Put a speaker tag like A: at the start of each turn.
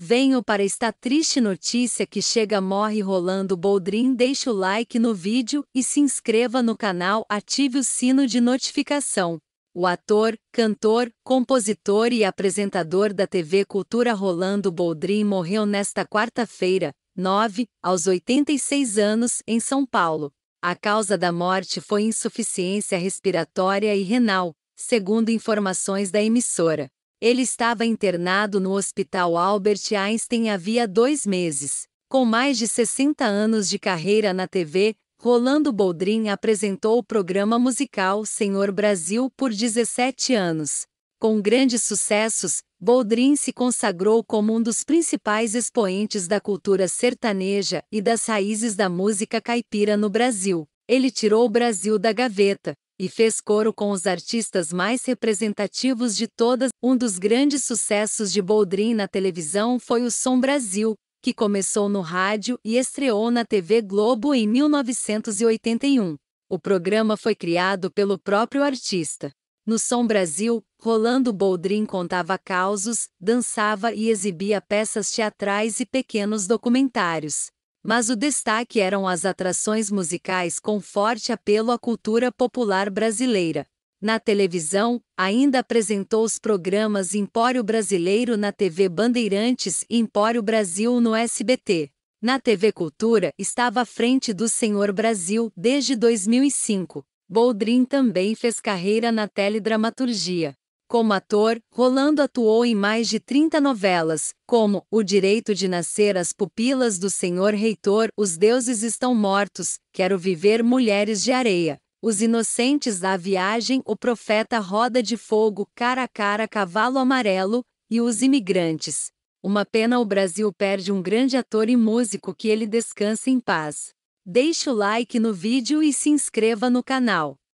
A: Venho para esta triste notícia que chega morre Rolando Boldrin. Deixe o like no vídeo e se inscreva no canal, ative o sino de notificação. O ator, cantor, compositor e apresentador da TV Cultura Rolando Boldrin morreu nesta quarta-feira, 9, aos 86 anos, em São Paulo. A causa da morte foi insuficiência respiratória e renal, segundo informações da emissora. Ele estava internado no Hospital Albert Einstein havia dois meses. Com mais de 60 anos de carreira na TV, Rolando Boldrin apresentou o programa musical Senhor Brasil por 17 anos. Com grandes sucessos, Boldrin se consagrou como um dos principais expoentes da cultura sertaneja e das raízes da música caipira no Brasil. Ele tirou o Brasil da gaveta, e fez coro com os artistas mais representativos de todas. Um dos grandes sucessos de Boldrin na televisão foi o Som Brasil, que começou no rádio e estreou na TV Globo em 1981. O programa foi criado pelo próprio artista. No Som Brasil, Rolando Boldrin contava causos, dançava e exibia peças teatrais e pequenos documentários mas o destaque eram as atrações musicais com forte apelo à cultura popular brasileira. Na televisão, ainda apresentou os programas Empório Brasileiro na TV Bandeirantes e Empório Brasil no SBT. Na TV Cultura, estava à frente do Senhor Brasil desde 2005. Boldrin também fez carreira na teledramaturgia. Como ator, Rolando atuou em mais de 30 novelas, como O Direito de Nascer As Pupilas do Senhor Reitor, Os Deuses Estão Mortos, Quero Viver Mulheres de Areia, Os Inocentes da Viagem, O Profeta Roda de Fogo, Cara a Cara Cavalo Amarelo e Os Imigrantes. Uma pena o Brasil perde um grande ator e músico que ele descanse em paz. Deixe o like no vídeo e se inscreva no canal.